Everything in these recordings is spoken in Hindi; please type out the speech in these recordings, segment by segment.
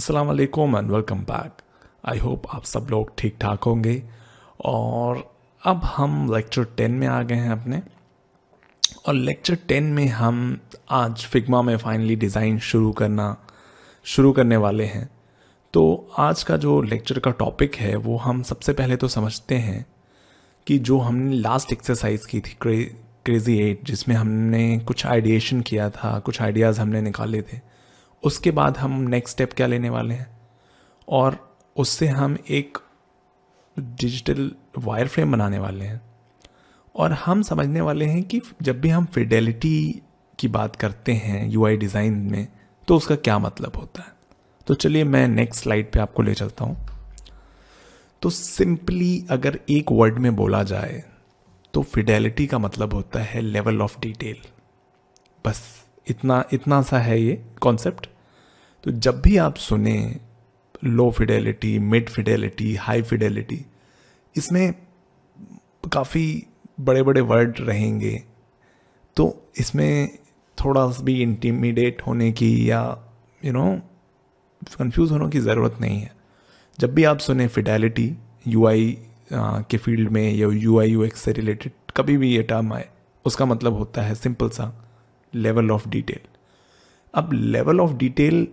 असलकुम and welcome back I hope आप सब लोग ठीक ठाक होंगे और अब हम लेक्चर टेन में आ गए हैं अपने और लेक्चर टेन में हम आज फिगमा में फाइनली डिज़ाइन शुरू करना शुरू करने वाले हैं तो आज का जो लेक्चर का टॉपिक है वो हम सबसे पहले तो समझते हैं कि जो हमने लास्ट एक्सरसाइज की थी क्रेज़ी एट जिसमें हमने कुछ आइडिएशन किया था कुछ आइडियाज़ हमने निकाले थे उसके बाद हम नेक्स्ट स्टेप क्या लेने वाले हैं और उससे हम एक डिजिटल वायर फ्रेम बनाने वाले हैं और हम समझने वाले हैं कि जब भी हम फिडेलिटी की बात करते हैं यू डिज़ाइन में तो उसका क्या मतलब होता है तो चलिए मैं नेक्स्ट स्लाइड पे आपको ले चलता हूँ तो सिंपली अगर एक वर्ड में बोला जाए तो फिडेलिटी का मतलब होता है लेवल ऑफ डिटेल बस इतना इतना सा है ये कॉन्सेप्ट तो जब भी आप सुने low fidelity mid fidelity high fidelity इसमें काफ़ी बड़े बड़े वर्ड रहेंगे तो इसमें थोड़ा भी इंटीमिडेट होने की या यू नो कंफ्यूज होने की ज़रूरत नहीं है जब भी आप सुने फिडेलिटी यू के फील्ड में या यू आई से रिलेटेड कभी भी ये टर्म आए उसका मतलब होता है सिंपल सा लेवल ऑफ डिटेल अब लेवल ऑफ डिटेल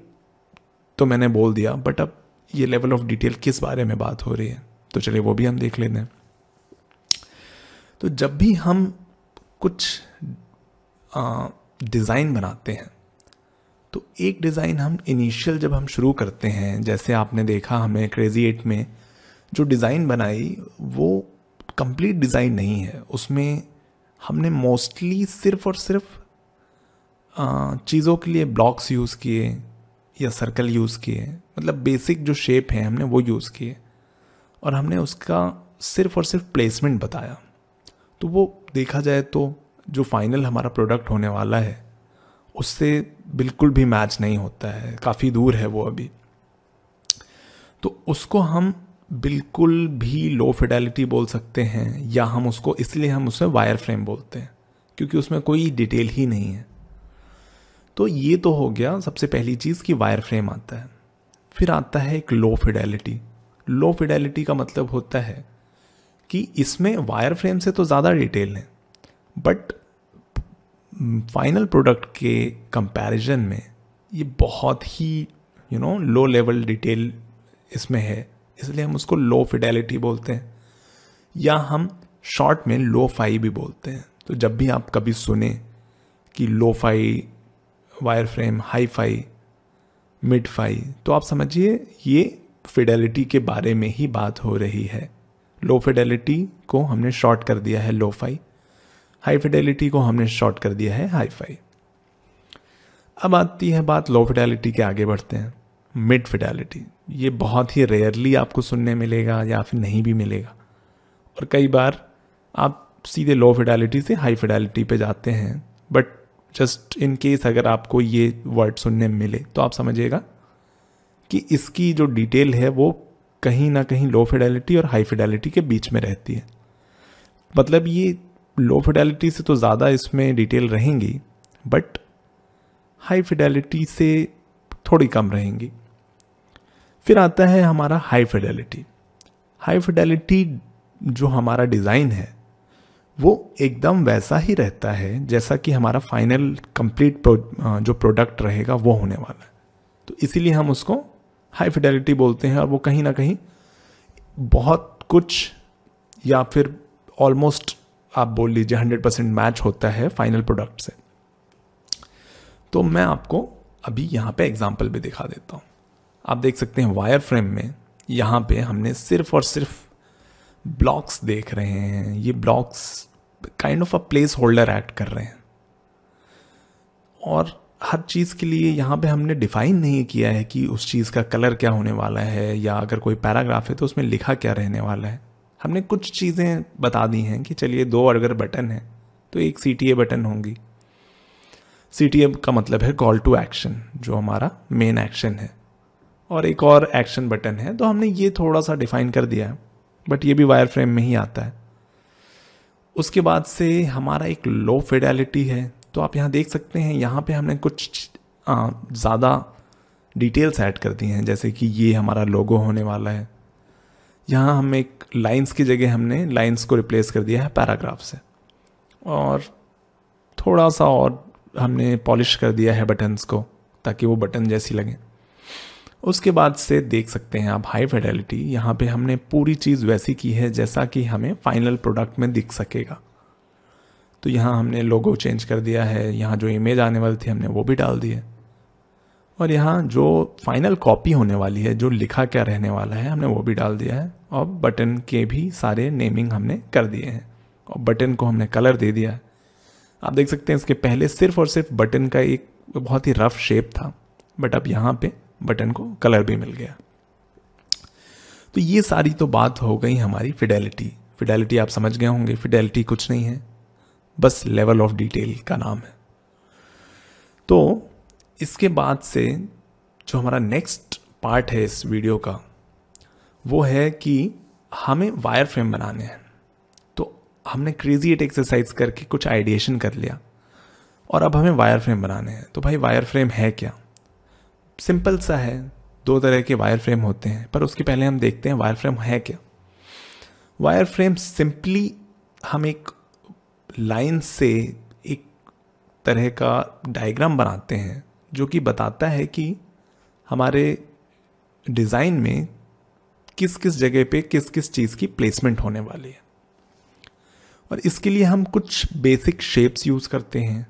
तो मैंने बोल दिया बट अब ये लेवल ऑफ डिटेल किस बारे में बात हो रही है तो चलिए वो भी हम देख लेते हैं तो जब भी हम कुछ डिज़ाइन बनाते हैं तो एक डिज़ाइन हम इनिशियल जब हम शुरू करते हैं जैसे आपने देखा हमें क्रेजी एट में जो डिज़ाइन बनाई वो कंप्लीट डिज़ाइन नहीं है उसमें हमने मोस्टली सिर्फ और सिर्फ चीज़ों के लिए ब्लॉक्स यूज़ किए या सर्कल यूज़ किए मतलब बेसिक जो शेप है हमने वो यूज़ किए और हमने उसका सिर्फ और सिर्फ प्लेसमेंट बताया तो वो देखा जाए तो जो फाइनल हमारा प्रोडक्ट होने वाला है उससे बिल्कुल भी मैच नहीं होता है काफ़ी दूर है वो अभी तो उसको हम बिल्कुल भी लो फिडेलिटी बोल सकते हैं या हम उसको इसलिए हम उसे वायर फ्रेम बोलते हैं क्योंकि उसमें कोई डिटेल ही नहीं है तो ये तो हो गया सबसे पहली चीज़ कि वायर फ्रेम आता है फिर आता है एक लो फिडेलिटी लो फिडेलिटी का मतलब होता है कि इसमें वायर फ्रेम से तो ज़्यादा डिटेल है बट फाइनल प्रोडक्ट के कंपैरिजन में ये बहुत ही you know low level detail इसमें है इसलिए हम उसको लो फिडेलिटी बोलते हैं या हम शॉर्ट में लो फाई भी बोलते हैं तो जब भी आप कभी सुने कि low fi wireframe high fi mid fi तो आप समझिए ये फिडेलिटी के बारे में ही बात हो रही है लो फिडेलिटी को हमने शॉर्ट कर दिया है लो फाई हाई फिडेलिटी को हमने शॉर्ट कर दिया है हाई फाई अब आती है बात लो फिडेलिटी के आगे बढ़ते हैं मिड फिडेलिटी ये बहुत ही रेयरली आपको सुनने मिलेगा या फिर नहीं भी मिलेगा और कई बार आप सीधे लो फिडेलिटी से हाई फिडेलिटी पे जाते हैं बट जस्ट इन केस अगर आपको ये वर्ड सुनने मिले तो आप समझिएगा कि इसकी जो डिटेल है वो कहीं ना कहीं लो फिडेलिटी और हाई फिडेलिटी के बीच में रहती है मतलब ये लो फिडेलिटी से तो ज़्यादा इसमें डिटेल रहेंगी बट हाई फिडेलिटी से थोड़ी कम रहेंगी फिर आता है हमारा हाई फिडेलिटी हाई फिडेलिटी जो हमारा डिज़ाइन है वो एकदम वैसा ही रहता है जैसा कि हमारा फाइनल कंप्लीट जो प्रोडक्ट रहेगा वो होने वाला है तो इसीलिए हम उसको हाई फिडेलिटी बोलते हैं और वो कहीं ना कहीं बहुत कुछ या फिर ऑलमोस्ट आप बोल लीजिए हंड्रेड परसेंट मैच होता है फाइनल प्रोडक्ट से तो मैं आपको अभी यहाँ पे एग्जांपल भी दिखा देता हूँ आप देख सकते हैं वायर फ्रेम में यहाँ पे हमने सिर्फ और सिर्फ ब्लॉक्स देख रहे हैं ये blocks kind of a placeholder act कर रहे हैं और हर चीज़ के लिए यहाँ पे हमने डिफाइन नहीं किया है कि उस चीज़ का कलर क्या होने वाला है या अगर कोई पैराग्राफ है तो उसमें लिखा क्या रहने वाला है हमने कुछ चीज़ें बता दी हैं कि चलिए दो अगर बटन हैं तो एक सी बटन होंगी सी का मतलब है कॉल टू एक्शन जो हमारा मेन एक्शन है और एक और एक्शन बटन है तो हमने ये थोड़ा सा डिफाइन कर दिया है बट ये भी वायर फ्रेम में ही आता है उसके बाद से हमारा एक लो फेडेलिटी है तो आप यहाँ देख सकते हैं यहाँ पे हमने कुछ ज़्यादा डिटेल्स ऐड कर दी हैं जैसे कि ये हमारा लोगो होने वाला है यहाँ हम एक लाइंस की जगह हमने लाइंस को रिप्लेस कर दिया है पैराग्राफ से और थोड़ा सा और हमने पॉलिश कर दिया है बटन्स को ताकि वो बटन जैसी लगें उसके बाद से देख सकते हैं आप हाई फेडेलिटी यहाँ पे हमने पूरी चीज़ वैसी की है जैसा कि हमें फाइनल प्रोडक्ट में दिख सकेगा तो यहाँ हमने लोगो चेंज कर दिया है यहाँ जो इमेज आने वाली थी हमने वो भी डाल दी है और यहाँ जो फाइनल कॉपी होने वाली है जो लिखा क्या रहने वाला है हमने वो भी डाल दिया है और बटन के भी सारे नेमिंग हमने कर दिए हैं और बटन को हमने कलर दे दिया है आप देख सकते हैं इसके पहले सिर्फ और सिर्फ बटन का एक बहुत ही रफ शेप था बट अब यहाँ पे बटन को कलर भी मिल गया तो ये सारी तो बात हो गई हमारी फिडेलिटी फिडेलिटी आप समझ गए होंगे फिडेलिटी कुछ नहीं है बस लेवल ऑफ डिटेल का नाम है तो इसके बाद से जो हमारा नेक्स्ट पार्ट है इस वीडियो का वो है कि हमें वायर फ्रेम बनाने हैं तो हमने क्रेजी एट एक्सरसाइज करके कुछ आइडिएशन कर लिया और अब हमें वायर फ्रेम बनाने हैं तो भाई वायर फ्रेम है क्या सिंपल सा है दो तरह के वायर फ्रेम होते हैं पर उसके पहले हम देखते हैं वायर फ्रेम है क्या वायर फ्रेम सिंपली हम एक लाइन से एक तरह का डायग्राम बनाते हैं जो कि बताता है कि हमारे डिज़ाइन में किस किस जगह पे किस किस चीज़ की प्लेसमेंट होने वाली है और इसके लिए हम कुछ बेसिक शेप्स यूज़ करते हैं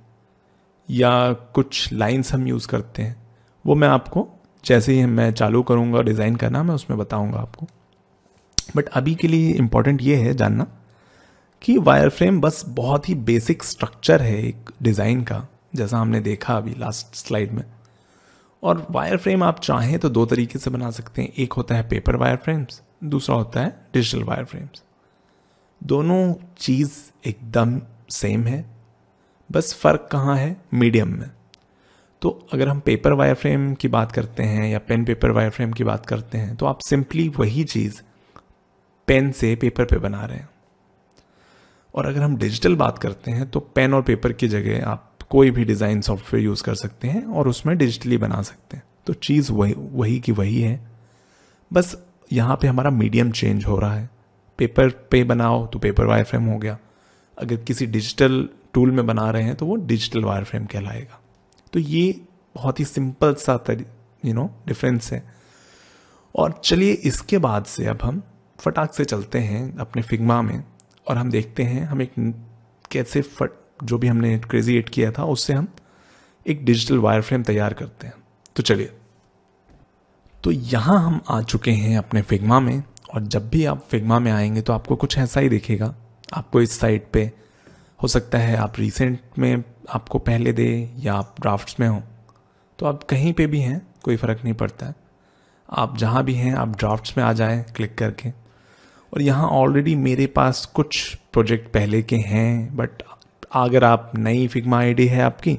या कुछ लाइंस हम यूज़ करते हैं वो मैं आपको जैसे ही मैं चालू करूँगा डिज़ाइन करना मैं उसमें बताऊँगा आपको बट अभी के लिए इम्पॉर्टेंट ये है जानना कि वायर फ्रेम बस बहुत ही बेसिक स्ट्रक्चर है एक डिज़ाइन का जैसा हमने देखा अभी लास्ट स्लाइड में और वायर फ्रेम आप चाहें तो दो तरीके से बना सकते हैं एक होता है पेपर वायर फ्रेम्स दूसरा होता है डिजिटल वायर फ्रेम्स दोनों चीज़ एकदम सेम है बस फ़र्क कहाँ है मीडियम में तो अगर हम पेपर वायर फ्रेम की बात करते हैं या पेन पेपर वायर फ्रेम की बात करते हैं तो आप सिंपली वही चीज़ पेन से पेपर पे बना रहे हैं और अगर हम डिजिटल बात करते हैं तो पेन और पेपर की जगह आप कोई भी डिज़ाइन सॉफ्टवेयर यूज़ कर सकते हैं और उसमें डिजिटली बना सकते हैं तो चीज़ वही वही की वही है बस यहाँ पे हमारा मीडियम चेंज हो रहा है पेपर पे बनाओ तो पेपर वायर फ्रेम हो गया अगर किसी डिजिटल टूल में बना रहे हैं तो वो डिजिटल वायर फ्रेम कहलाएगा तो ये बहुत ही सिंपल सा यू नो डिफरेंस है और चलिए इसके बाद से अब हम फटाक से चलते हैं अपने फिग्मा में और हम देखते हैं हम एक कैसे फट जो भी हमने क्रेजी एट किया था उससे हम एक डिजिटल वायर फ्रेम तैयार करते हैं तो चलिए तो यहाँ हम आ चुके हैं अपने फिग्मा में और जब भी आप फिग्मा में आएंगे तो आपको कुछ ऐसा ही दिखेगा आपको इस साइड पे हो सकता है आप रिसेंट में आपको पहले दे या आप ड्राफ्ट्स में हो तो आप कहीं पे भी हैं कोई फ़र्क नहीं पड़ता है आप जहाँ भी हैं आप ड्राफ्ट्स में आ जाएं क्लिक करके और यहाँ ऑलरेडी मेरे पास कुछ प्रोजेक्ट पहले के हैं बट अगर आप नई फिगमा आईडी है आपकी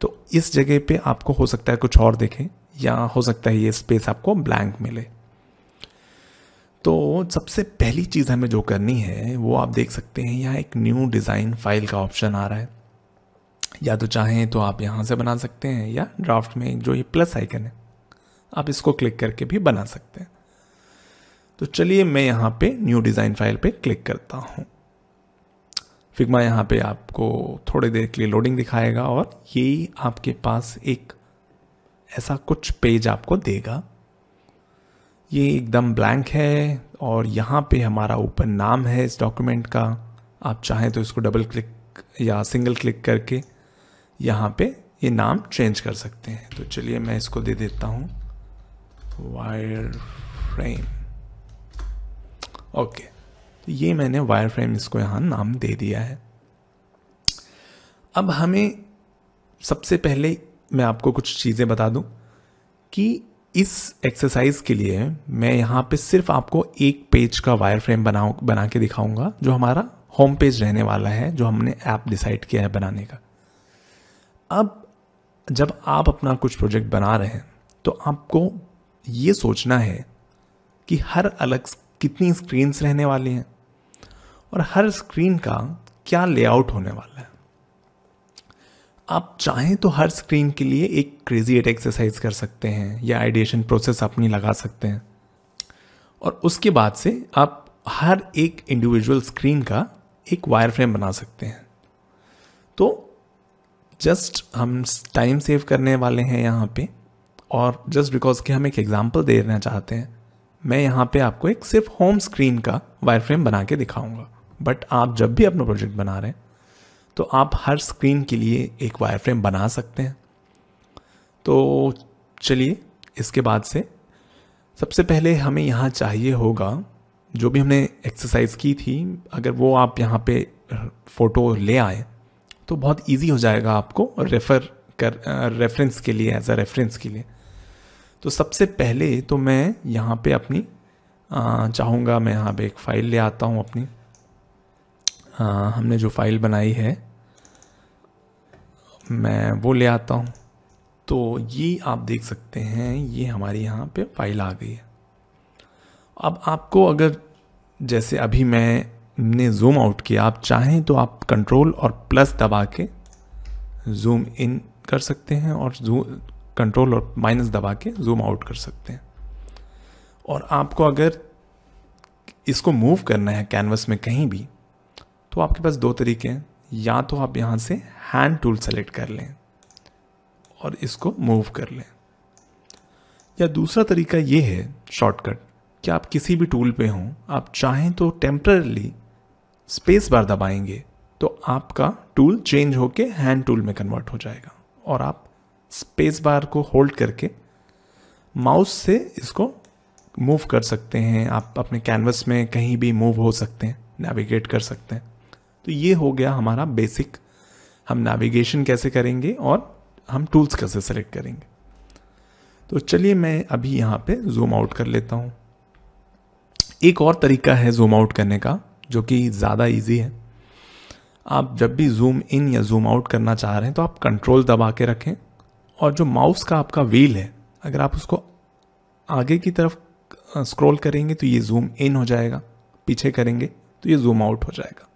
तो इस जगह पे आपको हो सकता है कुछ और देखें या हो सकता है ये स्पेस आपको ब्लैंक मिले तो सबसे पहली चीज़ हमें जो करनी है वो आप देख सकते हैं यहाँ एक न्यू डिज़ाइन फाइल का ऑप्शन आ रहा है या तो चाहें तो आप यहाँ से बना सकते हैं या ड्राफ्ट में जो ये प्लस आइकन है आप इसको क्लिक करके भी बना सकते हैं तो चलिए मैं यहाँ पे न्यू डिज़ाइन फाइल पे क्लिक करता हूँ फिगमा यहाँ पे आपको थोड़ी देर के लिए लोडिंग दिखाएगा और यही आपके पास एक ऐसा कुछ पेज आपको देगा ये एकदम ब्लैंक है और यहाँ पे हमारा ओपन नाम है इस डॉक्यूमेंट का आप चाहें तो इसको डबल क्लिक या सिंगल क्लिक करके यहाँ पे ये नाम चेंज कर सकते हैं तो चलिए मैं इसको दे देता हूँ वायर फ्रेम ओके तो ये मैंने वायर फ्रेम इसको यहाँ नाम दे दिया है अब हमें सबसे पहले मैं आपको कुछ चीज़ें बता दूं कि इस एक्सरसाइज के लिए मैं यहाँ पे सिर्फ आपको एक पेज का वायर फ्रेम बनाऊ बना के दिखाऊंगा जो हमारा होम पेज रहने वाला है जो हमने ऐप डिसाइड किया है बनाने का अब जब आप अपना कुछ प्रोजेक्ट बना रहे हैं तो आपको ये सोचना है कि हर अलग कितनी स्क्रीन्स रहने वाली हैं और हर स्क्रीन का क्या लेआउट होने वाला है आप चाहें तो हर स्क्रीन के लिए एक क्रेजी एट एक्सरसाइज कर सकते हैं या आइडिएशन प्रोसेस अपनी लगा सकते हैं और उसके बाद से आप हर एक इंडिविजुअल स्क्रीन का एक वायर फ्रेम बना सकते हैं तो जस्ट हम टाइम सेव करने वाले हैं यहाँ पे और जस्ट बिकॉज कि हम एक एग्जाम्पल देना चाहते हैं मैं यहाँ पे आपको एक सिर्फ होम स्क्रीन का वायर फ्रेम बना के दिखाऊंगा बट आप जब भी अपना प्रोजेक्ट बना रहे हैं तो आप हर स्क्रीन के लिए एक वायर फ्रेम बना सकते हैं तो चलिए इसके बाद से सबसे पहले हमें यहाँ चाहिए होगा जो भी हमने एक्सरसाइज की थी अगर वो आप यहाँ पे फ़ोटो ले आए तो बहुत इजी हो जाएगा आपको रेफ़र कर रेफरेंस के लिए एज अ रेफरेंस के लिए तो सबसे पहले तो मैं यहाँ पे अपनी चाहूँगा मैं यहाँ पे एक फ़ाइल ले आता हूँ अपनी हाँ, हमने जो फाइल बनाई है मैं वो ले आता हूँ तो ये आप देख सकते हैं ये हमारी यहाँ पे फाइल आ गई है अब आपको अगर जैसे अभी मैंने जूम आउट किया आप चाहें तो आप कंट्रोल और प्लस दबा के जूम इन कर सकते हैं और जूम कंट्रोल और माइनस दबा के जूम आउट कर सकते हैं और आपको अगर इसको मूव करना है कैनवस में कहीं भी तो आपके पास दो तरीके हैं या तो आप यहाँ से हैंड टूल सेलेक्ट कर लें और इसको मूव कर लें या दूसरा तरीका ये है शॉर्टकट कि आप किसी भी टूल पे हों आप चाहें तो टेम्परली स्पेस बार दबाएंगे तो आपका टूल चेंज होके हैंड टूल में कन्वर्ट हो जाएगा और आप स्पेस बार को होल्ड करके माउस से इसको मूव कर सकते हैं आप अपने कैनवस में कहीं भी मूव हो सकते हैं नेविगेट कर सकते हैं तो ये हो गया हमारा बेसिक हम नेविगेशन कैसे करेंगे और हम टूल्स कैसे सेलेक्ट करेंगे तो चलिए मैं अभी यहाँ पे जूम आउट कर लेता हूँ एक और तरीका है जूम आउट करने का जो कि ज़्यादा इजी है आप जब भी जूम इन या जूम आउट करना चाह रहे हैं तो आप कंट्रोल दबा के रखें और जो माउस का आपका व्हील है अगर आप उसको आगे की तरफ स्क्रॉल करेंगे तो ये जूम इन हो जाएगा पीछे करेंगे तो ये जूम आउट हो जाएगा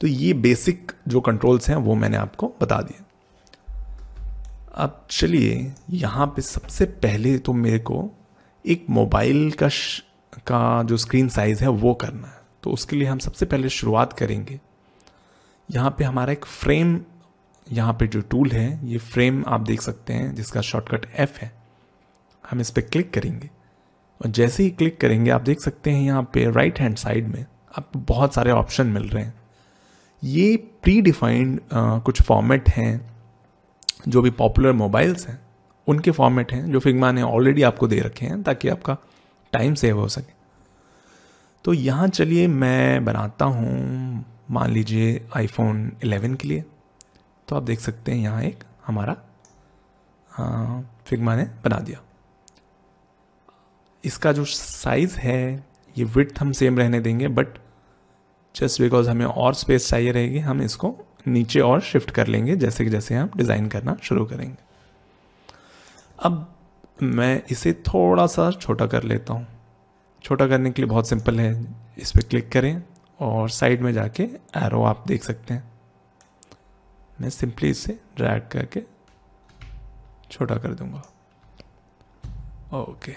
तो ये बेसिक जो कंट्रोल्स हैं वो मैंने आपको बता दिए अब चलिए यहाँ पे सबसे पहले तो मेरे को एक मोबाइल का का जो स्क्रीन साइज़ है वो करना है तो उसके लिए हम सबसे पहले शुरुआत करेंगे यहाँ पे हमारा एक फ्रेम यहाँ पे जो टूल है ये फ्रेम आप देख सकते हैं जिसका शॉर्टकट एफ़ है हम इस पर क्लिक करेंगे और जैसे ही क्लिक करेंगे आप देख सकते हैं यहाँ पे राइट हैंड साइड में आपको बहुत सारे ऑप्शन मिल रहे हैं ये प्री डिफाइंड uh, कुछ फॉर्मेट हैं जो भी पॉपुलर मोबाइल्स हैं उनके फॉर्मेट हैं जो फिगमा ने ऑलरेडी आपको दे रखे हैं ताकि आपका टाइम सेव हो सके तो यहाँ चलिए मैं बनाता हूँ मान लीजिए आईफोन 11 के लिए तो आप देख सकते हैं यहाँ एक हमारा फिगमा uh, ने बना दिया इसका जो साइज़ है ये विथ हम सेम रहने देंगे बट जस्ट बिकॉज हमें और स्पेस चाहिए रहेगी हम इसको नीचे और शिफ्ट कर लेंगे जैसे कि जैसे हम डिज़ाइन करना शुरू करेंगे अब मैं इसे थोड़ा सा छोटा कर लेता हूँ छोटा करने के लिए बहुत सिंपल है इस पर क्लिक करें और साइड में जाके एरो आप देख सकते हैं मैं सिंपली इसे ड्रैग करके छोटा कर दूंगा ओके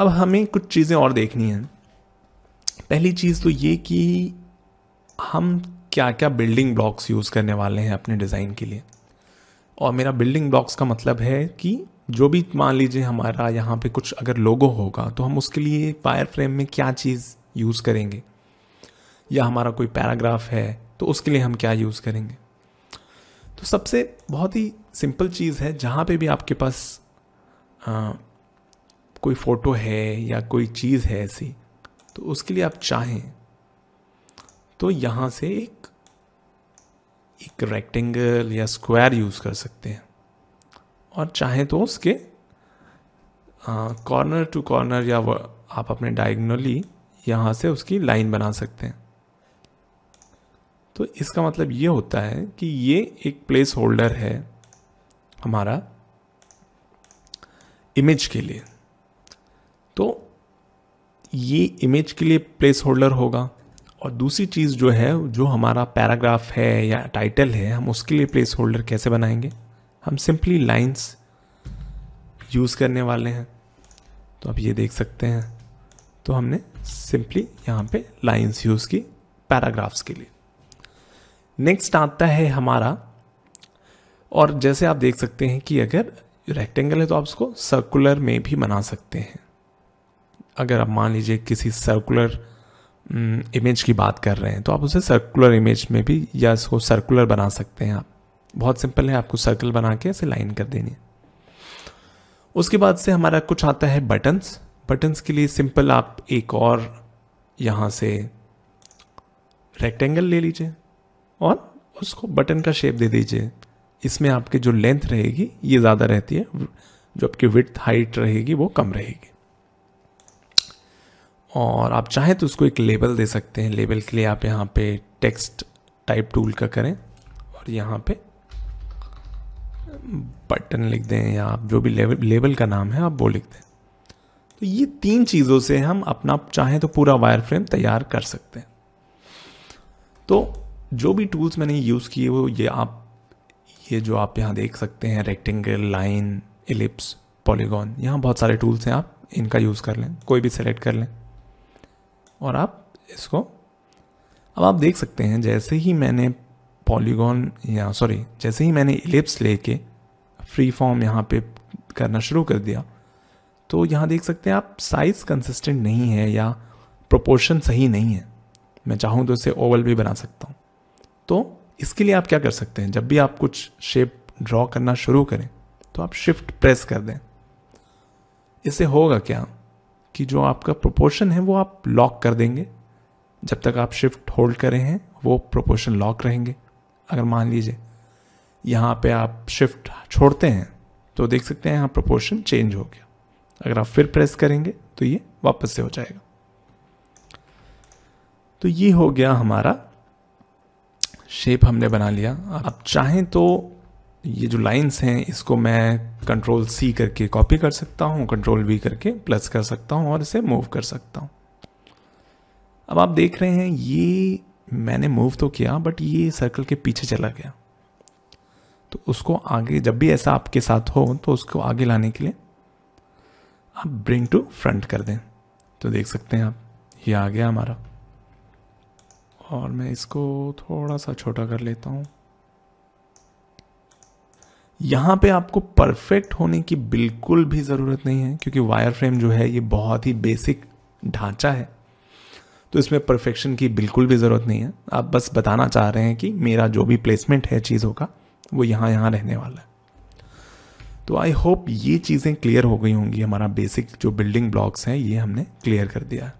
अब हमें कुछ चीज़ें और देखनी हैं पहली चीज़ तो ये कि हम क्या क्या बिल्डिंग ब्लॉक्स यूज़ करने वाले हैं अपने डिज़ाइन के लिए और मेरा बिल्डिंग ब्लॉक्स का मतलब है कि जो भी मान लीजिए हमारा यहाँ पे कुछ अगर लोगो होगा तो हम उसके लिए पायर फ्रेम में क्या चीज़ यूज़ करेंगे या हमारा कोई पैराग्राफ है तो उसके लिए हम क्या यूज़ करेंगे तो सबसे बहुत ही सिंपल चीज़ है जहाँ पे भी आपके पास आ, कोई फ़ोटो है या कोई चीज़ है ऐसी तो उसके लिए आप चाहें तो यहाँ से एक एक रेक्टेंगल या स्क्वायर यूज़ कर सकते हैं और चाहें तो उसके कॉर्नर टू कॉर्नर या आप अपने डायगनली यहाँ से उसकी लाइन बना सकते हैं तो इसका मतलब ये होता है कि ये एक प्लेस होल्डर है हमारा इमेज के लिए ये इमेज के लिए प्लेस होल्डर होगा और दूसरी चीज़ जो है जो हमारा पैराग्राफ है या टाइटल है हम उसके लिए प्लेस होल्डर कैसे बनाएंगे हम सिंपली लाइंस यूज़ करने वाले हैं तो आप ये देख सकते हैं तो हमने सिंपली यहाँ पे लाइंस यूज़ की पैराग्राफ्स के लिए नेक्स्ट आता है हमारा और जैसे आप देख सकते हैं कि अगर रेक्टेंगल है तो आप उसको सर्कुलर में भी बना सकते हैं अगर आप मान लीजिए किसी सर्कुलर इमेज mm, की बात कर रहे हैं तो आप उसे सर्कुलर इमेज में भी या इसको सर्कुलर बना सकते हैं आप बहुत सिंपल है आपको सर्कल बना के ऐसे लाइन कर देनी है उसके बाद से हमारा कुछ आता है बटन्स बटन्स के लिए सिंपल आप एक और यहाँ से रेक्टेंगल ले लीजिए और उसको बटन का शेप दे दीजिए इसमें आपकी जो लेंथ रहेगी ये ज़्यादा रहती है जो आपकी विथ हाइट रहेगी वो कम रहेगी और आप चाहें तो उसको एक लेबल दे सकते हैं लेबल के लिए आप यहाँ पे टेक्स्ट टाइप टूल का करें और यहाँ पे बटन लिख दें या आप जो भी लेबल लेबल का नाम है आप वो लिख दें तो ये तीन चीज़ों से हम अपना चाहें तो पूरा वायर फ्रेम तैयार कर सकते हैं तो जो भी टूल्स मैंने यूज़ किए वो ये आप ये जो आप यहाँ देख सकते हैं रेक्टेंगल लाइन एलिप्स पॉलीगॉन यहाँ बहुत सारे टूल्स हैं आप इनका यूज़ कर लें कोई भी सेलेक्ट कर लें और आप इसको अब आप देख सकते हैं जैसे ही मैंने पॉलीगॉन या सॉरी जैसे ही मैंने इलिप्स लेके फ्री फॉर्म यहाँ पे करना शुरू कर दिया तो यहाँ देख सकते हैं आप साइज़ कंसिस्टेंट नहीं है या प्रोपोर्शन सही नहीं है मैं चाहूँ तो इसे ओवल भी बना सकता हूँ तो इसके लिए आप क्या कर सकते हैं जब भी आप कुछ शेप ड्रॉ करना शुरू करें तो आप शिफ्ट प्रेस कर दें इससे होगा क्या कि जो आपका प्रोपोर्शन है वो आप लॉक कर देंगे जब तक आप शिफ्ट होल्ड करें हैं वो प्रोपोर्शन लॉक रहेंगे अगर मान लीजिए यहाँ पे आप शिफ्ट छोड़ते हैं तो देख सकते हैं यहाँ प्रोपोर्शन चेंज हो गया अगर आप फिर प्रेस करेंगे तो ये वापस से हो जाएगा तो ये हो गया हमारा शेप हमने बना लिया आप चाहें तो ये जो लाइंस हैं इसको मैं कंट्रोल सी करके कॉपी कर सकता हूँ कंट्रोल वी करके प्लस कर सकता हूँ और इसे मूव कर सकता हूँ अब आप देख रहे हैं ये मैंने मूव तो किया बट ये सर्कल के पीछे चला गया तो उसको आगे जब भी ऐसा आपके साथ हो तो उसको आगे लाने के लिए आप ब्रिंग टू फ्रंट कर दें तो देख सकते हैं आप ये आ गया हमारा और मैं इसको थोड़ा सा छोटा कर लेता हूँ यहाँ पे आपको परफेक्ट होने की बिल्कुल भी ज़रूरत नहीं है क्योंकि वायर फ्रेम जो है ये बहुत ही बेसिक ढांचा है तो इसमें परफेक्शन की बिल्कुल भी ज़रूरत नहीं है आप बस बताना चाह रहे हैं कि मेरा जो भी प्लेसमेंट है चीज़ों का वो यहाँ यहाँ रहने वाला है तो आई होप ये चीज़ें क्लियर हो गई होंगी हमारा बेसिक जो बिल्डिंग ब्लॉक्स हैं ये हमने क्लियर कर दिया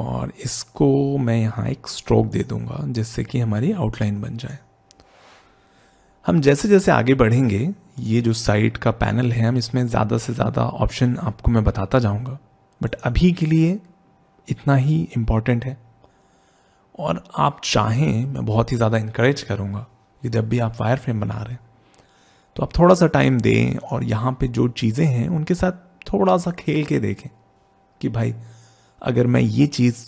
और इसको मैं यहाँ एक स्ट्रोक दे दूँगा जिससे कि हमारी आउटलाइन बन जाए हम जैसे जैसे आगे बढ़ेंगे ये जो साइट का पैनल है हम इसमें ज़्यादा से ज़्यादा ऑप्शन आपको मैं बताता जाऊँगा बट अभी के लिए इतना ही इम्पॉर्टेंट है और आप चाहें मैं बहुत ही ज़्यादा इनक्रेज करूँगा कि जब भी आप वायर फ्रेम बना रहे हैं तो आप थोड़ा सा टाइम दें और यहाँ पे जो चीज़ें हैं उनके साथ थोड़ा सा खेल के देखें कि भाई अगर मैं ये चीज़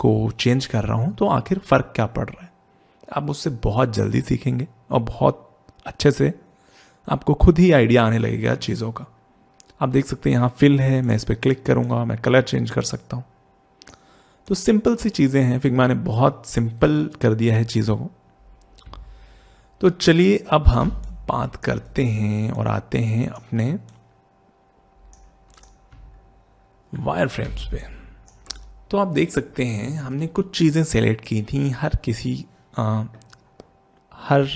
को चेंज कर रहा हूँ तो आखिर फ़र्क क्या पड़ रहा है आप उससे बहुत जल्दी सीखेंगे और बहुत अच्छे से आपको खुद ही आइडिया आने लगेगा चीज़ों का आप देख सकते हैं यहाँ फिल है मैं इस पर क्लिक करूँगा मैं कलर चेंज कर सकता हूँ तो सिंपल सी चीज़ें हैं फिग्मा ने बहुत सिंपल कर दिया है चीज़ों को तो चलिए अब हम बात करते हैं और आते हैं अपने वायर फ्रेम्स पे तो आप देख सकते हैं हमने कुछ चीज़ें सेलेक्ट की थी हर किसी आ, हर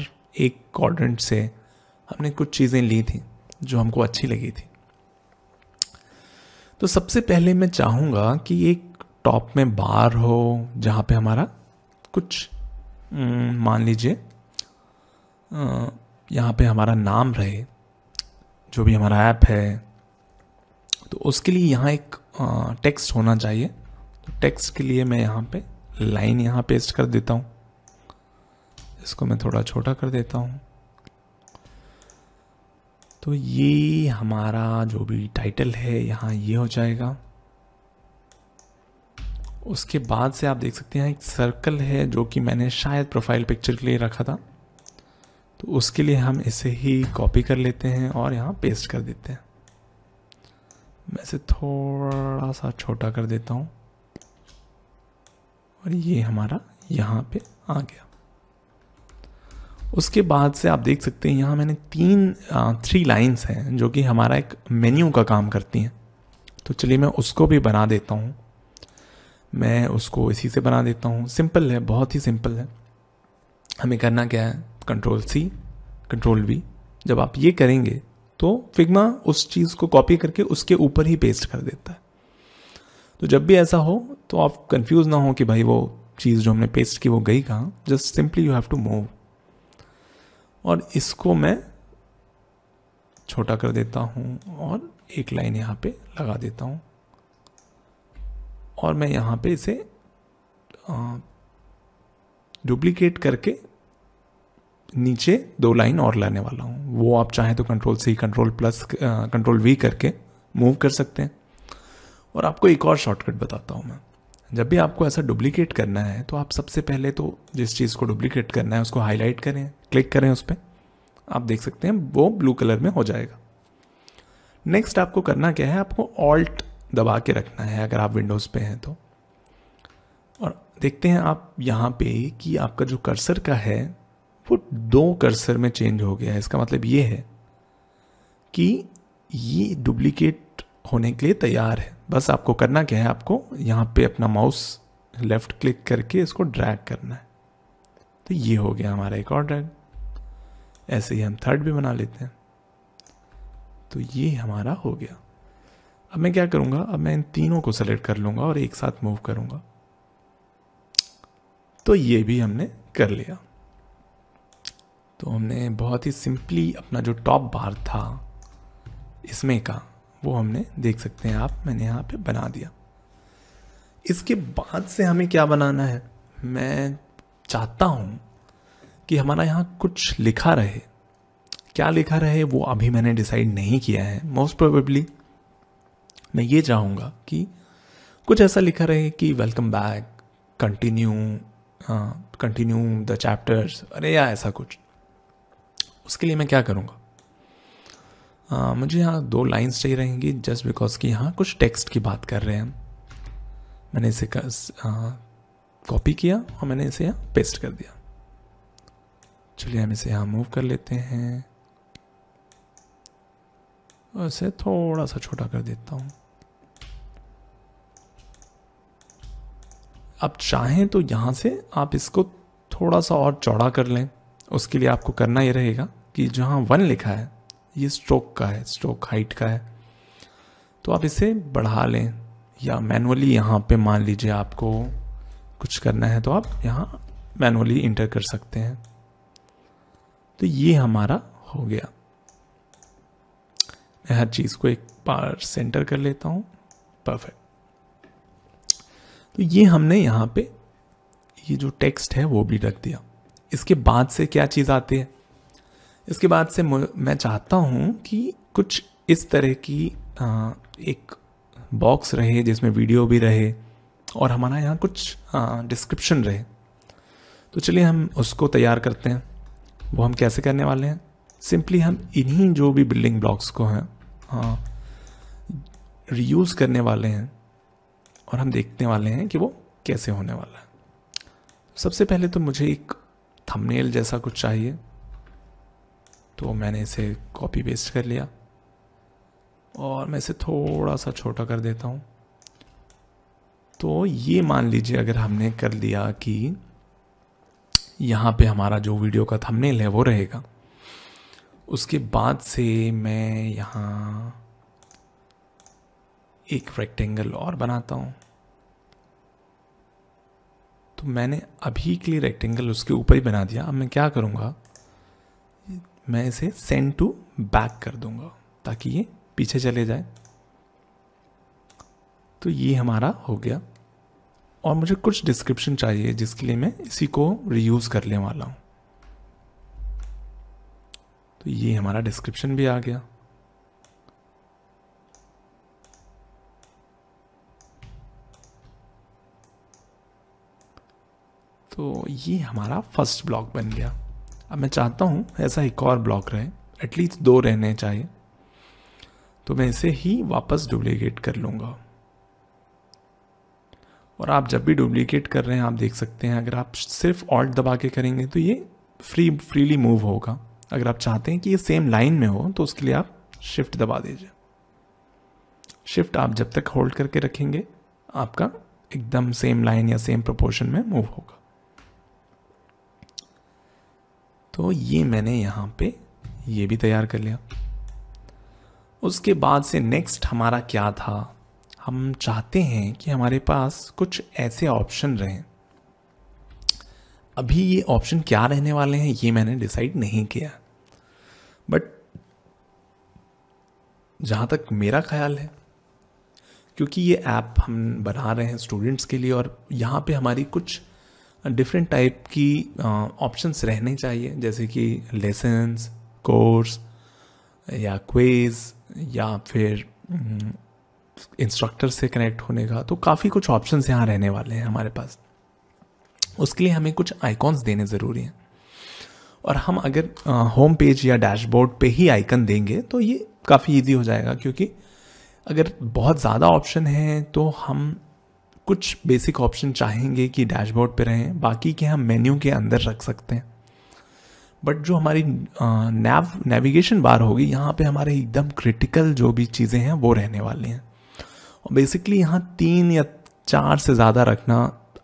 एक क्वाड्रेंट से हमने कुछ चीज़ें ली थी जो हमको अच्छी लगी थी तो सबसे पहले मैं चाहूँगा कि एक टॉप में बार हो जहाँ पे हमारा कुछ मान लीजिए यहाँ पे हमारा नाम रहे जो भी हमारा ऐप है तो उसके लिए यहाँ एक टेक्स्ट होना चाहिए तो टेक्स्ट के लिए मैं यहाँ पे लाइन यहाँ पेस्ट कर देता हूँ इसको मैं थोड़ा छोटा कर देता हूँ तो ये हमारा जो भी टाइटल है यहाँ ये हो जाएगा उसके बाद से आप देख सकते हैं एक सर्कल है जो कि मैंने शायद प्रोफाइल पिक्चर के लिए रखा था तो उसके लिए हम इसे ही कॉपी कर लेते हैं और यहाँ पेस्ट कर देते हैं मैं इसे थोड़ा सा छोटा कर देता हूँ और ये हमारा यहाँ पे आ गया उसके बाद से आप देख सकते हैं यहाँ मैंने तीन थ्री लाइन्स हैं जो कि हमारा एक मेन्यू का काम करती हैं तो चलिए मैं उसको भी बना देता हूँ मैं उसको इसी से बना देता हूँ सिंपल है बहुत ही सिंपल है हमें करना क्या है कंट्रोल सी कंट्रोल वी जब आप ये करेंगे तो फिग्मा उस चीज़ को कॉपी करके उसके ऊपर ही पेस्ट कर देता है तो जब भी ऐसा हो तो आप कंफ्यूज ना हो कि भाई वो चीज़ जो हमने पेस्ट की वो गई कहाँ just simply you have to move और इसको मैं छोटा कर देता हूँ और एक लाइन यहाँ पे लगा देता हूँ और मैं यहाँ पे इसे डुप्लीकेट करके नीचे दो लाइन और लाने वाला हूँ वो आप चाहें तो control C control plus control V करके मूव कर सकते हैं और आपको एक और शॉर्टकट बताता हूँ मैं जब भी आपको ऐसा डुप्लीकेट करना है तो आप सबसे पहले तो जिस चीज़ को डुप्लीकेट करना है उसको हाईलाइट करें क्लिक करें उस पर आप देख सकते हैं वो ब्लू कलर में हो जाएगा नेक्स्ट आपको करना क्या है आपको ऑल्ट दबा के रखना है अगर आप विंडोज़ पे हैं तो और देखते हैं आप यहाँ पे कि आपका जो कर्सर का है वो दो कर्सर में चेंज हो गया है इसका मतलब ये है कि ये डुप्लीकेट होने के लिए तैयार है बस आपको करना क्या है आपको यहाँ पे अपना माउस लेफ़्ट क्लिक करके इसको ड्रैग करना है तो ये हो गया हमारा एक और ड्रैग ऐसे ही हम थर्ड भी बना लेते हैं तो ये हमारा हो गया अब मैं क्या करूँगा अब मैं इन तीनों को सेलेक्ट कर लूँगा और एक साथ मूव करूँगा तो ये भी हमने कर लिया तो हमने बहुत ही सिंपली अपना जो टॉप बार था इसमें का वो हमने देख सकते हैं आप मैंने यहाँ पे बना दिया इसके बाद से हमें क्या बनाना है मैं चाहता हूँ कि हमारा यहाँ कुछ लिखा रहे क्या लिखा रहे वो अभी मैंने डिसाइड नहीं किया है मोस्ट प्रोबेबली मैं ये चाहूँगा कि कुछ ऐसा लिखा रहे कि welcome back continue continue the chapters अरे या ऐसा कुछ उसके लिए मैं क्या करूँगा आ, मुझे यहाँ दो लाइन्स चाहिए रहेंगी जस्ट बिकॉज कि यहाँ कुछ टेक्स्ट की बात कर रहे हैं मैंने इसे कॉपी किया और मैंने इसे यहाँ पेस्ट कर दिया चलिए हम इसे यहाँ मूव कर लेते हैं और इसे थोड़ा सा छोटा कर देता हूँ आप चाहें तो यहाँ से आप इसको थोड़ा सा और चौड़ा कर लें उसके लिए आपको करना ये रहेगा कि जहाँ वन लिखा है ये स्ट्रोक का है स्ट्रोक हाइट का है तो आप इसे बढ़ा लें या मैनुअली यहाँ पे मान लीजिए आपको कुछ करना है तो आप यहाँ मैनुअली इंटर कर सकते हैं तो ये हमारा हो गया मैं हर चीज़ को एक बार सेंटर कर लेता हूँ परफेक्ट तो ये हमने यहाँ पे ये जो टेक्स्ट है वो भी रख दिया इसके बाद से क्या चीज़ आती है इसके बाद से मैं चाहता हूँ कि कुछ इस तरह की आ, एक बॉक्स रहे जिसमें वीडियो भी रहे और हमारा यहाँ कुछ डिस्क्रिप्शन रहे तो चलिए हम उसको तैयार करते हैं वो हम कैसे करने वाले हैं सिंपली हम इन्हीं जो भी बिल्डिंग ब्लॉक्स को हैं रीयूज़ करने वाले हैं और हम देखने वाले हैं कि वो कैसे होने वाला है सबसे पहले तो मुझे एक थंबनेल जैसा कुछ चाहिए तो मैंने इसे कॉपी पेस्ट कर लिया और मैं इसे थोड़ा सा छोटा कर देता हूँ तो ये मान लीजिए अगर हमने कर लिया कि यहाँ पे हमारा जो वीडियो का थंबनेल है वो रहेगा उसके बाद से मैं यहाँ एक रेक्टेंगल और बनाता हूँ तो मैंने अभी के लिए रेक्टेंगल उसके ऊपर ही बना दिया अब मैं क्या करूँगा मैं इसे सेंड टू बैक कर दूंगा ताकि ये पीछे चले जाए तो ये हमारा हो गया और मुझे कुछ डिस्क्रिप्शन चाहिए जिसके लिए मैं इसी को रीयूज़ करने वाला हूँ तो ये हमारा डिस्क्रिप्शन भी आ गया तो ये हमारा फर्स्ट ब्लॉक बन गया अब मैं चाहता हूँ ऐसा एक और ब्लॉक रहे एटलीस्ट दो रहने चाहिए तो मैं इसे ही वापस डुप्लीकेट कर लूँगा और आप जब भी डुप्लीकेट कर रहे हैं आप देख सकते हैं अगर आप सिर्फ ऑल्ट दबा के करेंगे तो ये फ्री फ्रीली मूव होगा अगर आप चाहते हैं कि ये सेम लाइन में हो तो उसके लिए आप शिफ्ट दबा दीजिए शिफ्ट आप जब तक होल्ड करके रखेंगे आपका एकदम सेम लाइन या सेम प्रोपोर्शन में मूव होगा तो ये मैंने यहाँ पे ये भी तैयार कर लिया उसके बाद से नेक्स्ट हमारा क्या था हम चाहते हैं कि हमारे पास कुछ ऐसे ऑप्शन रहें अभी ये ऑप्शन क्या रहने वाले हैं ये मैंने डिसाइड नहीं किया बट जहाँ तक मेरा ख्याल है क्योंकि ये ऐप हम बना रहे हैं स्टूडेंट्स के लिए और यहाँ पे हमारी कुछ डिफरेंट टाइप की ऑप्शंस uh, रहने चाहिए जैसे कि लेसन्स कोर्स या क्वेज या फिर इंस्ट्रक्टर mm, से कनेक्ट होने का तो काफ़ी कुछ ऑप्शंस यहाँ रहने वाले हैं हमारे पास उसके लिए हमें कुछ आइकॉन्स देने ज़रूरी हैं और हम अगर होम uh, पेज या डैशबोर्ड पे ही आइकन देंगे तो ये काफ़ी इजी हो जाएगा क्योंकि अगर बहुत ज़्यादा ऑप्शन हैं तो हम कुछ बेसिक ऑप्शन चाहेंगे कि डैशबोर्ड पे रहें बाकी के हम मेन्यू के अंदर रख सकते हैं बट जो हमारी नैव नेविगेशन बार होगी यहाँ पे हमारे एकदम क्रिटिकल जो भी चीज़ें हैं वो रहने वाली हैं और बेसिकली यहाँ तीन या चार से ज़्यादा रखना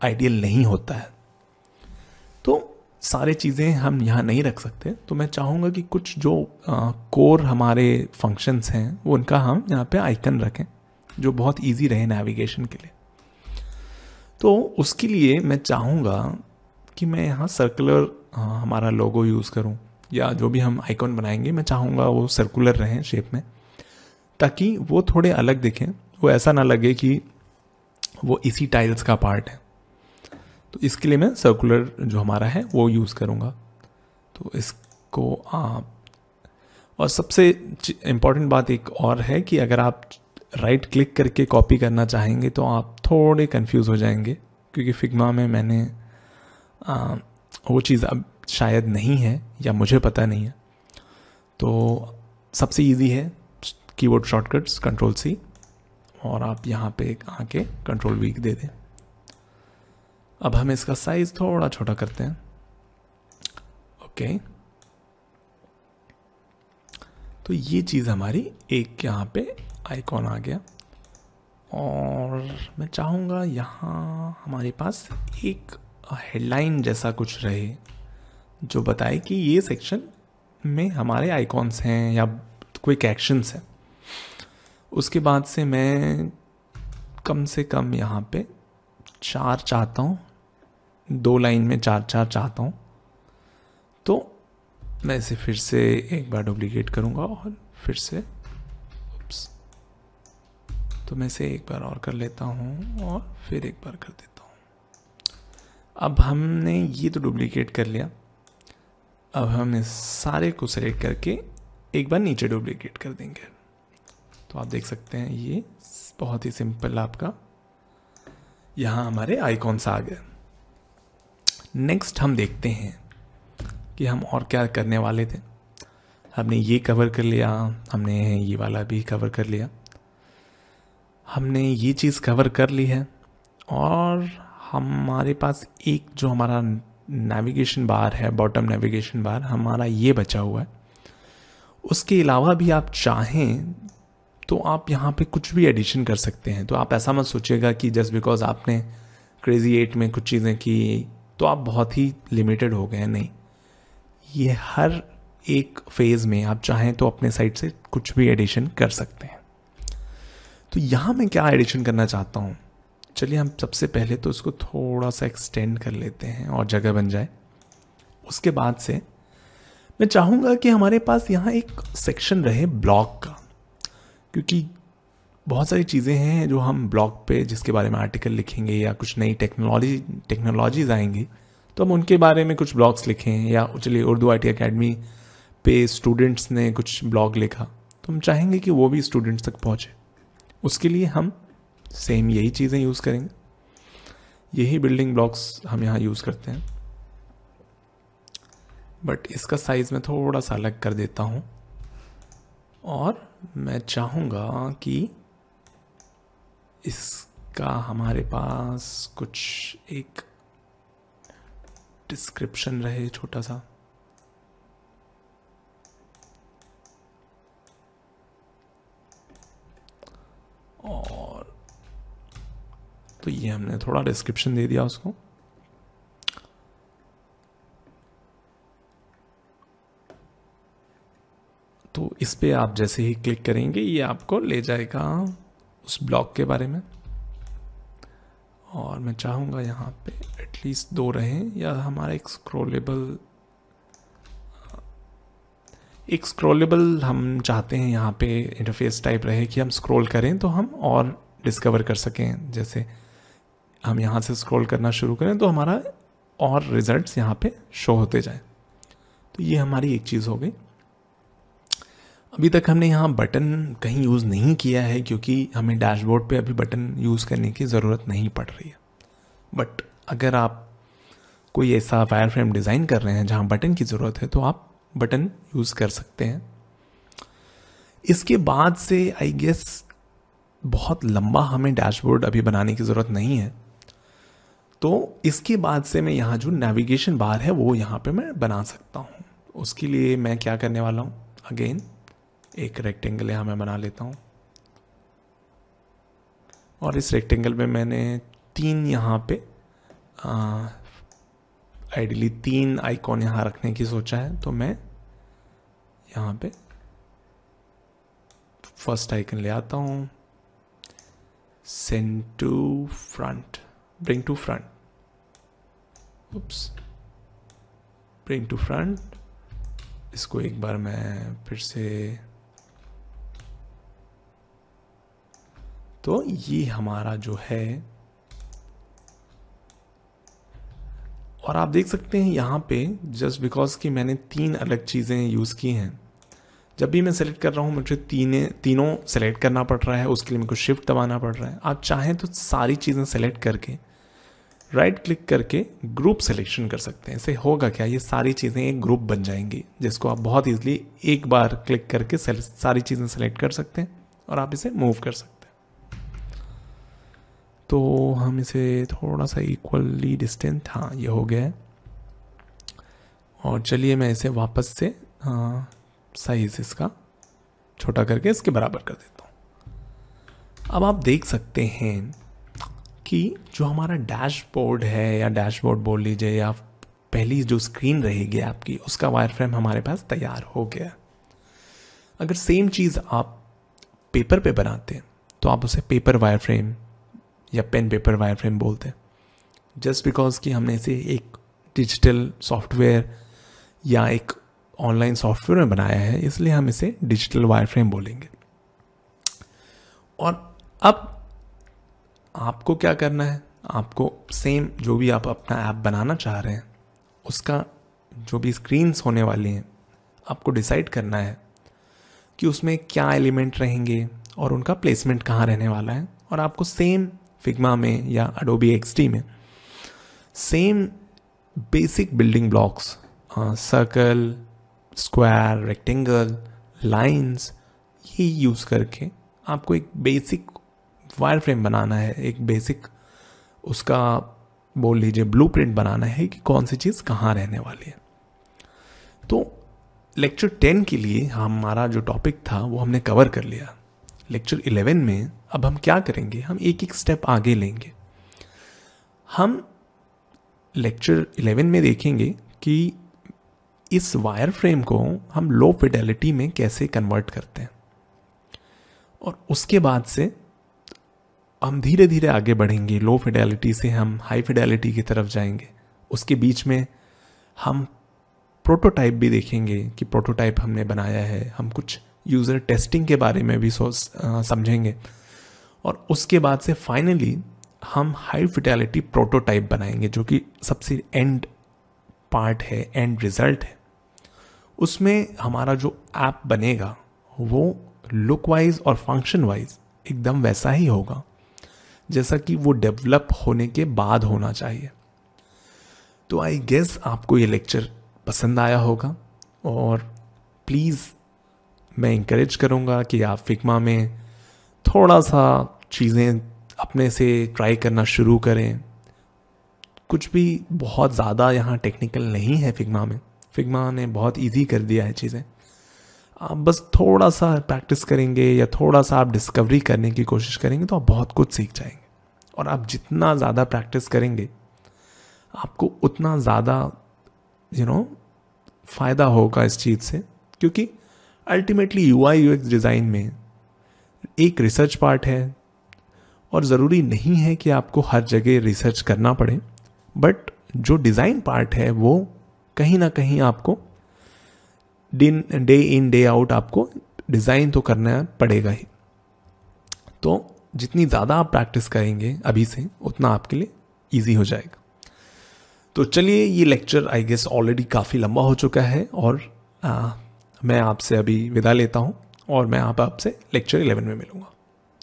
आइडियल नहीं होता है तो सारे चीज़ें हम यहाँ नहीं रख सकते तो मैं चाहूँगा कि कुछ जो कोर हमारे फंक्शंस हैं उनका हम यहाँ पे आइकन रखें जो बहुत इजी रहे नेविगेशन के लिए तो उसके लिए मैं चाहूँगा कि मैं यहाँ सर्कुलर हमारा लोगो यूज़ करूँ या जो भी हम आइकॉन बनाएंगे मैं चाहूँगा वो सर्कुलर रहें शेप में ताकि वो थोड़े अलग दिखें वो ऐसा ना लगे कि वो इसी टाइल्स का पार्ट है तो इसके लिए मैं सर्कुलर जो हमारा है वो यूज़ करूँगा तो इसको आप और सबसे इम्पॉर्टेंट बात एक और है कि अगर आप राइट क्लिक करके कॉपी करना चाहेंगे तो आप थोड़े कंफ्यूज हो जाएंगे क्योंकि फिग्मा में मैंने आ, वो चीज़ अब शायद नहीं है या मुझे पता नहीं है तो सबसे इजी है कीबोर्ड शॉर्टकट्स कंट्रोल सी और आप यहाँ पे आके कंट्रोल वीक दे दें अब हम इसका साइज़ थोड़ा छोटा करते हैं ओके तो ये चीज़ हमारी एक यहाँ पे आइकॉन आ गया और मैं चाहूँगा यहाँ हमारे पास एक हेडलाइन जैसा कुछ रहे जो बताए कि ये सेक्शन में हमारे आइकॉन्स हैं या क्विक एक्शंस हैं उसके बाद से मैं कम से कम यहाँ पे चार चाहता हूँ दो लाइन में चार चार चाहता हूँ तो मैं इसे फिर से एक बार डुप्लीकेट करूँगा और फिर से तो मैं इसे एक बार और कर लेता हूँ और फिर एक बार कर देता हूँ अब हमने ये तो डुप्लीकेट कर लिया अब हम इस सारे को सेलेक्ट करके एक बार नीचे डुप्लीकेट कर देंगे तो आप देख सकते हैं ये बहुत ही सिंपल आपका यहाँ हमारे आइकॉन्स आ गए नेक्स्ट हम देखते हैं कि हम और क्या करने वाले थे हमने ये कवर कर लिया हमने ये वाला भी कवर कर लिया हमने ये चीज़ कवर कर ली है और हमारे पास एक जो हमारा नेविगेशन बार है बॉटम नेविगेशन बार हमारा ये बचा हुआ है उसके अलावा भी आप चाहें तो आप यहाँ पे कुछ भी एडिशन कर सकते हैं तो आप ऐसा मत सोचिएगा कि जस्ट बिकॉज आपने क्रेजी एट में कुछ चीज़ें की तो आप बहुत ही लिमिटेड हो गए हैं नहीं ये हर एक फेज़ में आप चाहें तो अपने साइड से कुछ भी एडिशन कर सकते हैं तो यहाँ मैं क्या एडिशन करना चाहता हूँ चलिए हम सबसे पहले तो इसको थोड़ा सा एक्सटेंड कर लेते हैं और जगह बन जाए उसके बाद से मैं चाहूँगा कि हमारे पास यहाँ एक सेक्शन रहे ब्लॉग का क्योंकि बहुत सारी चीज़ें हैं जो हम ब्लॉग पे जिसके बारे में आर्टिकल लिखेंगे या कुछ नई टेक्नोलॉजी टेक्नोलॉजीज आएंगी तो हम उनके बारे में कुछ ब्लॉग्स लिखें या चलिए उर्दू आई टी अकेडमी पे स्टूडेंट्स ने कुछ ब्लॉग लिखा तो हम चाहेंगे कि वो भी स्टूडेंट्स तक पहुँचे उसके लिए हम सेम यही चीज़ें यूज़ करेंगे यही बिल्डिंग ब्लॉक्स हम यहाँ यूज़ करते हैं बट इसका साइज़ मैं थोड़ा सा अलग कर देता हूँ और मैं चाहूँगा कि इसका हमारे पास कुछ एक डिस्क्रिप्शन रहे छोटा सा और तो ये हमने थोड़ा डिस्क्रिप्शन दे दिया उसको तो इस पर आप जैसे ही क्लिक करेंगे ये आपको ले जाएगा उस ब्लॉक के बारे में और मैं चाहूँगा यहाँ पे एटलीस्ट दो रहें या हमारा एक स्क्रोलेबल एक स्क्रोलेबल हम चाहते हैं यहाँ पे इंटरफेस टाइप रहे कि हम स्क्रॉल करें तो हम और डिस्कवर कर सकें जैसे हम यहाँ से स्क्रॉल करना शुरू करें तो हमारा और रिजल्ट्स यहाँ पे शो होते जाएं तो ये हमारी एक चीज़ हो गई अभी तक हमने यहाँ बटन कहीं यूज़ नहीं किया है क्योंकि हमें डैशबोर्ड पे अभी बटन यूज़ करने की ज़रूरत नहीं पड़ रही है बट अगर आप कोई ऐसा वायर फ्रेम डिज़ाइन कर रहे हैं जहाँ बटन की ज़रूरत है तो आप बटन यूज़ कर सकते हैं इसके बाद से आई गेस बहुत लंबा हमें डैशबोर्ड अभी बनाने की ज़रूरत नहीं है तो इसके बाद से मैं यहाँ जो नेविगेशन बार है वो यहाँ पे मैं बना सकता हूँ उसके लिए मैं क्या करने वाला हूँ अगेन एक रेक्टेंगल यहाँ मैं बना लेता हूँ और इस रेक्टेंगल में मैंने तीन यहाँ पे आ, आइडियली तीन आइकॉन यहाँ रखने की सोचा है तो मैं यहाँ पे फर्स्ट आइकन ले आता हूँ send to front bring to front oops bring to front इसको एक बार मैं फिर से तो ये हमारा जो है और आप देख सकते हैं यहाँ पे जस्ट बिकॉज कि मैंने तीन अलग चीज़ें यूज़ की हैं जब भी मैं सेलेक्ट कर रहा हूँ मुझे तीने तीनों सेलेक्ट करना पड़ रहा है उसके लिए मेरे को शिफ्ट दबाना पड़ रहा है आप चाहें तो सारी चीज़ें सेलेक्ट करके राइट right क्लिक करके ग्रुप सिलेक्शन कर सकते हैं इसे होगा क्या ये सारी चीज़ें एक ग्रुप बन जाएंगी जिसको आप बहुत ईजिली एक बार क्लिक करके सारी चीज़ें सेलेक्ट कर सकते हैं और आप इसे मूव कर सकते हैं तो हम इसे थोड़ा सा इक्वली डिस्टेंट हाँ ये हो गया है और चलिए मैं इसे वापस से साइज़ इसका छोटा करके इसके बराबर कर देता हूँ अब आप देख सकते हैं कि जो हमारा डैशबोर्ड है या डैशबोर्ड बोल लीजिए या पहली जो स्क्रीन रहेगी आपकी उसका वायर फ्रेम हमारे पास तैयार हो गया अगर सेम चीज़ आप पेपर पे बनाते हैं तो आप उसे पेपर वायर फ्रेम या पेन पेपर वायर फ्रेम बोलते हैं जस्ट बिकॉज कि हमने इसे एक डिजिटल सॉफ्टवेयर या एक ऑनलाइन सॉफ्टवेयर में बनाया है इसलिए हम इसे डिजिटल वायर फ्रेम बोलेंगे और अब आपको क्या करना है आपको सेम जो भी आप अपना ऐप बनाना चाह रहे हैं उसका जो भी स्क्रीन्स होने वाली हैं आपको डिसाइड करना है कि उसमें क्या एलिमेंट रहेंगे और उनका प्लेसमेंट कहाँ रहने वाला है और आपको सेम फिग्मा में या अडोबी एक्स में same basic building blocks circle square rectangle lines ये यूज़ करके आपको एक बेसिक वायर फ्रेम बनाना है एक बेसिक उसका बोल लीजिए ब्लूप्रिंट बनाना है कि कौन सी चीज़ कहाँ रहने वाली है तो लेक्चर टेन के लिए हमारा जो टॉपिक था वो हमने कवर कर लिया लेक्चर 11 में अब हम क्या करेंगे हम एक एक स्टेप आगे लेंगे हम लेक्चर 11 में देखेंगे कि इस वायर फ्रेम को हम लो फिडेलिटी में कैसे कन्वर्ट करते हैं और उसके बाद से हम धीरे धीरे आगे बढ़ेंगे लो फिडेलिटी से हम हाई फिडेलिटी की तरफ जाएंगे उसके बीच में हम प्रोटोटाइप भी देखेंगे कि प्रोटोटाइप हमने बनाया है हम कुछ यूज़र टेस्टिंग के बारे में भी सोच समझेंगे और उसके बाद से फाइनली हम हाई फिटेलिटी प्रोटोटाइप बनाएंगे जो कि सबसे एंड पार्ट है एंड रिजल्ट है उसमें हमारा जो ऐप बनेगा वो लुक वाइज और फंक्शन वाइज एकदम वैसा ही होगा जैसा कि वो डेवलप होने के बाद होना चाहिए तो आई गेस आपको ये लेक्चर पसंद आया होगा और प्लीज़ मैं इंकरेज करूँगा कि आप फिकमा में थोड़ा सा चीज़ें अपने से ट्राई करना शुरू करें कुछ भी बहुत ज़्यादा यहाँ टेक्निकल नहीं है फिगमा में फिगमा ने बहुत इजी कर दिया है चीज़ें आप बस थोड़ा सा प्रैक्टिस करेंगे या थोड़ा सा आप डिस्कवरी करने की कोशिश करेंगे तो आप बहुत कुछ सीख जाएंगे और आप जितना ज़्यादा प्रैक्टिस करेंगे आपको उतना ज़्यादा यू नो फ़ायदा होगा इस चीज़ से क्योंकि ultimately U I U X design में एक रिसर्च पार्ट है और ज़रूरी नहीं है कि आपको हर जगह रिसर्च करना पड़े बट जो डिज़ाइन पार्ट है वो कहीं ना कहीं आपको दिन डे इन डे आउट आपको डिज़ाइन तो करना पड़ेगा ही तो जितनी ज़्यादा आप प्रैक्टिस करेंगे अभी से उतना आपके लिए ईजी हो जाएगा तो चलिए ये लेक्चर आई गेस ऑलरेडी काफ़ी लंबा हो चुका है और आ, मैं आपसे अभी विदा लेता हूँ और मैं आप आपसे लेक्चर 11 में मिलूँगा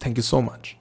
थैंक यू सो मच